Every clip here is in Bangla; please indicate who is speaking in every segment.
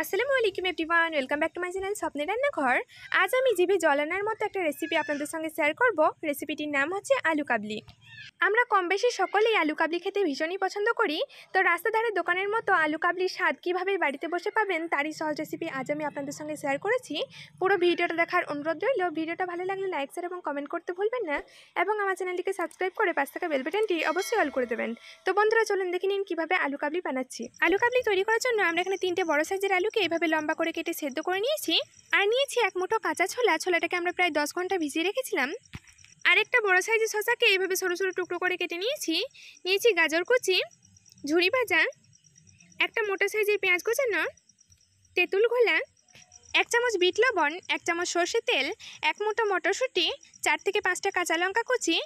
Speaker 1: আসসালামু আলাইকুম everyone welcome back to my channel স্বপ্নের রান্নাঘর আজ আমি জিভে জল আনার মতো একটা রেসিপি আপনাদের সঙ্গে শেয়ার করব রেসিপিটির নাম হচ্ছে আলু কাবলি আমরা কম বেশি সকলেই আলু কাবলি খেতে ভীষণই পছন্দ করি তো ধারে দোকানের মতো আলু কাবলির স্বাদ কীভাবে বাড়িতে বসে পাবেন তারই সহজ রেসিপি আজ আমি আপনাদের সঙ্গে শেয়ার করেছি পুরো ভিডিওটা দেখার অনুরোধ রইল ভিডিওটা ভালো লাগলে লাইক শেয়ার এবং কমেন্ট করতে ভুলবেন না এবং আমার চ্যানেলটিকে সাবস্ক্রাইব করে পাশ থাকা বেলবেটনটি অবশ্যই অল করে দেবেন তো বন্ধুরা চলুন দেখে নিন কীভাবে আলু কাবলি বানাচ্ছি আলু কাবলি তৈরি করার জন্য আমরা এখানে তিনটে বড় সাইজের আলুকে এভাবে লম্বা করে কেটে সেদ্ধ করে নিয়েছি আর নিয়েছি এক মুঠো কাঁচা ছোলা ছোলাটাকে আমরা প্রায় দশ ঘন্টা ভিজিয়ে রেখেছিলাম আর একটা বড় সাইজের শশাকে এইভাবে সরু সরু টুকরো করে কেটে নিয়েছি নিয়েছি গাজর কুচি ঝুড়ি ভাজা একটা মোটা সাইজের পেঁয়াজ কোচানো তেঁতুল ঘোলা এক চামচ বিট লবণ এক চামচ সর্ষে তেল এক মুঠো মটরশুঁটি চার থেকে পাঁচটা কাঁচা লঙ্কা কুচি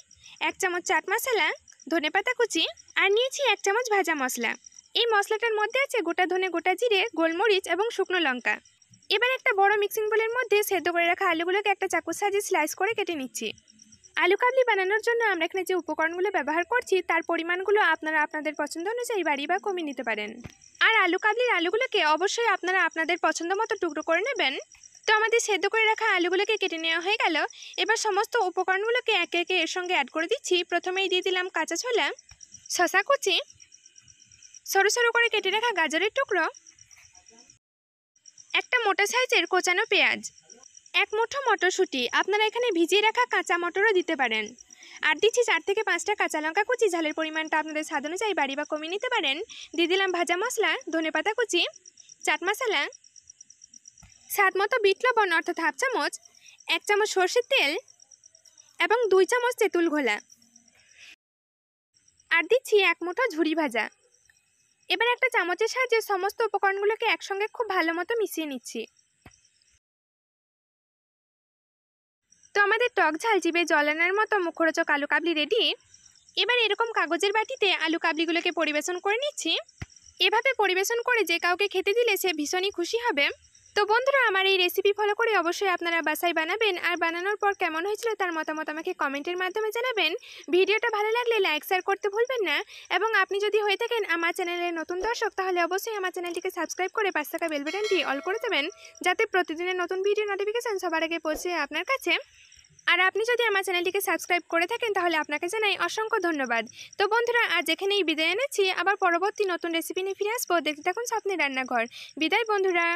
Speaker 1: এক চামচ চাট মশলা ধনে পাতা কুচি আর নিয়েছি এক চামচ ভাজা মশলা এই মশলাটার মধ্যে আছে গোটা ধনে গোটা জিরে গোলমরিচ এবং শুকনো লঙ্কা এবার একটা বড় মিক্সিং বোলের মধ্যে সেদ্ধ করে রাখা আলুগুলোকে একটা চাকুর সাজিয়ে স্লাইস করে কেটে নিচ্ছি আলু কাবলি বানানোর জন্য আমরা এখানে যে উপকরণগুলো ব্যবহার করছি তার পরিমাণগুলো আপনারা আপনাদের পছন্দ অনুযায়ী বাড়ি বা কমিয়ে নিতে পারেন আর আলু কাবলির আলুগুলোকে অবশ্যই আপনারা আপনাদের পছন্দ মতো টুকরো করে নেবেন তো আমাদের সেদ্ধ করে রাখা আলুগুলোকে কেটে নেওয়া হয়ে গেল এবার সমস্ত উপকরণগুলোকে একে একে এর সঙ্গে অ্যাড করে দিচ্ছি প্রথমেই দিয়ে দিলাম কাঁচা ছোলা শশা কুচি সরু সরু করে কেটে রাখা গাজরের টুকরো একটা মোটা সাইজের কোচানো পেঁয়াজ এক মুঠো মটরশুঁটি আপনারা এখানে ভিজিয়ে রাখা কাঁচা মটরও দিতে পারেন আর দিচ্ছি চার থেকে পাঁচটা কাঁচা লঙ্কা কুচি ঝালের পরিমাণটা আপনাদের স্বাদ অনুযায়ী বাড়ি বা কমিয়ে নিতে পারেন দিয়ে দিলাম ভাজা মশলা ধনে পাতা কুচি চাট মশলা স্বাদ মতো বিট লবণ অর্থাৎ হাফ চামচ এক চামচ সর্ষের তেল এবং দুই চামচ তেঁতুল ঘোলা আর দিচ্ছি এক মুঠো ঝুড়ি ভাজা এবার একটা চামচের সাহায্যে সমস্ত উপকরণগুলোকে একসঙ্গে খুব ভালো মতো মিশিয়ে নিচ্ছি তো আমাদের টক ঝাল জিবে জল আনার মতো মুখরোচক আলু কাবলি রেডি এবার এরকম কাগজের বাটিতে আলু কাবলিগুলোকে পরিবেশন করে নিচ্ছি এভাবে পরিবেশন করে যে কাউকে খেতে দিলে সে ভীষণই খুশি হবে তো বন্ধুরা আমার এই রেসিপি ফলো করে অবশ্যই আপনারা বাসায় বানাবেন আর বানানোর পর কেমন হয়েছিল তার মতামত আমাকে কমেন্টের মাধ্যমে জানাবেন ভিডিওটা ভালো লাগলে লাইক শেয়ার করতে ভুলবেন না এবং আপনি যদি হয়ে থাকেন আমার চ্যানেলের নতুন দর্শক তাহলে অবশ্যই আমার চ্যানেলটিকে সাবস্ক্রাইব করে পাঁচ টাকা বেলবেটনটি অল করে দেবেন যাতে প্রতিদিনের নতুন ভিডিও নোটিফিকেশান সবার আগে পৌঁছে আপনার কাছে আর আপনি যদি আমার চ্যানেলটিকে সাবস্ক্রাইব করে থাকেন তাহলে আপনাকে জানাই অসংখ্য ধন্যবাদ তো বন্ধুরা আজ এখানেই বিদায় এনেছি আবার পরবর্তী নতুন রেসিপি নিয়ে ফিরে আসবো দেখতে থাকুন স্বপ্নের রান্নাঘর বিদায় বন্ধুরা